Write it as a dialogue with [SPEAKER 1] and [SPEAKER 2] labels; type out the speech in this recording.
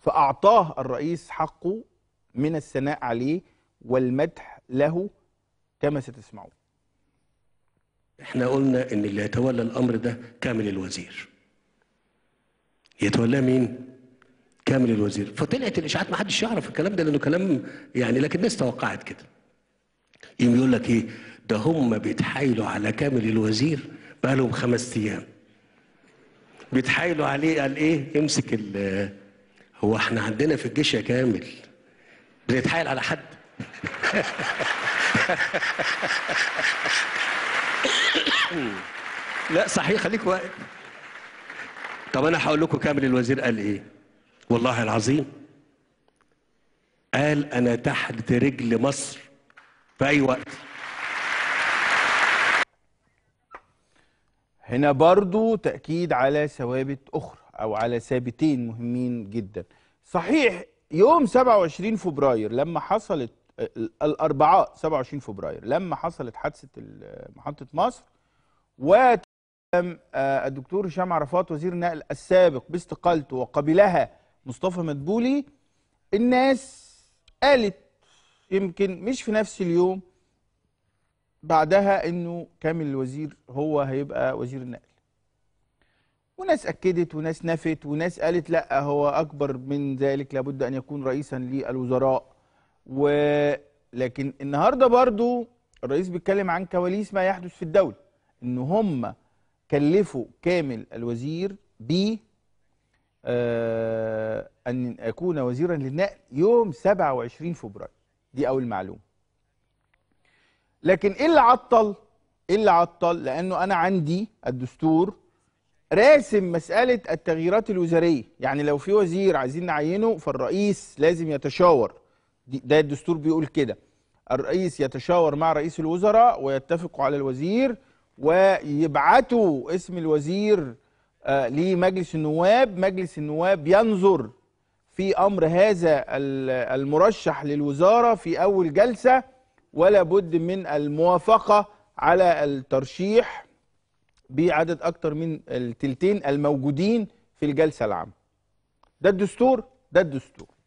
[SPEAKER 1] فأعطاه الرئيس حقه من الثناء عليه والمدح له كما ستسمعون
[SPEAKER 2] احنا قلنا ان اللي يتولى الامر ده كامل الوزير يتولاه مين كامل الوزير فطلعت الاشاعات ما حدش يعرف الكلام ده لانه كلام يعني لكن الناس توقعت كده يقوم يقول لك ايه ده هم بيتحايلوا على كامل الوزير بقى لهم خمس ايام بيتحايلوا عليه قال ايه يمسك ال هو احنا عندنا في الجيش يا كامل بنتحايل على حد لا صحيح خليك واقف طب انا هقول لكم كامل الوزير قال ايه والله العظيم قال انا تحت رجل مصر
[SPEAKER 1] في اي وقت هنا برضو تأكيد على ثوابت أخرى أو على ثابتين مهمين جدا صحيح يوم 27 فبراير لما حصلت الأربعاء 27 فبراير لما حصلت حادثة محطة مصر و آه، الدكتور هشام عرفات وزير النقل السابق باستقالته وقبلها مصطفى مدبولي الناس قالت يمكن مش في نفس اليوم بعدها انه كامل الوزير هو هيبقى وزير النقل وناس أكدت وناس نفت وناس قالت لا هو أكبر من ذلك لابد أن يكون رئيسا للوزراء ولكن النهاردة برضو الرئيس بيتكلم عن كواليس ما يحدث في الدولة إن هم كلفوا كامل الوزير ب آه أن يكون وزيرا للنقل يوم 27 فبراير دي أول معلومة لكن إيه اللي عطل؟ إيه اللي عطل؟ لأنه أنا عندي الدستور راسم مساله التغييرات الوزاريه يعني لو في وزير عايزين نعينه فالرئيس لازم يتشاور ده الدستور بيقول كده الرئيس يتشاور مع رئيس الوزراء ويتفقوا على الوزير ويبعتوا اسم الوزير آه، لمجلس النواب مجلس النواب ينظر في امر هذا المرشح للوزاره في اول جلسه ولا بد من الموافقه على الترشيح بعدد اكتر من التلتين الموجودين في الجلسه العامه ده الدستور ده الدستور